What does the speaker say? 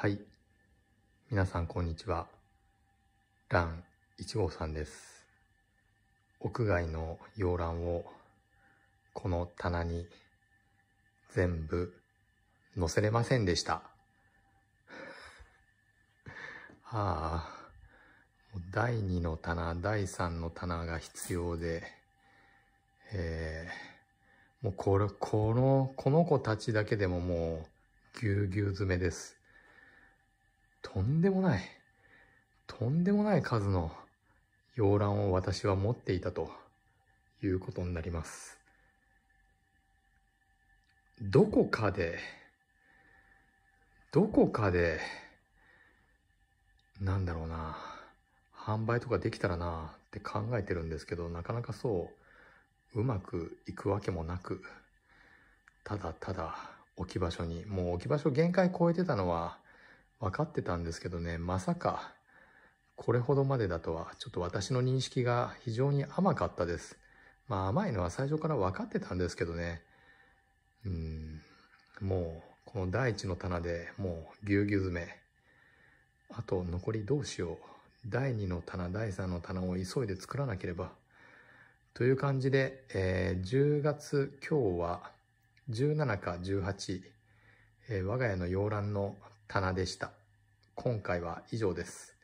はい。皆さん、こんにちは。ラン1号さんです。屋外の洋ランを、この棚に全部載せれませんでした。ああ、第2の棚、第3の棚が必要で、えー、もうこれ、この、この子たちだけでももう、ぎゅうぎゅう詰めです。とんでもない、とんでもない数の洋卵を私は持っていたということになります。どこかで、どこかで、なんだろうな、販売とかできたらなって考えてるんですけど、なかなかそう、うまくいくわけもなく、ただただ置き場所に、もう置き場所限界超えてたのは、分かってたんですけどね、まさか、これほどまでだとは、ちょっと私の認識が非常に甘かったです。まあ甘いのは最初から分かってたんですけどね、うん、もう、この第一の棚でもうぎゅうぎゅう詰め。あと残りどうしよう。第二の棚、第三の棚を急いで作らなければ。という感じで、えー、10月今日は17か18、えー、我が家の洋蘭の棚でした。今回は以上です。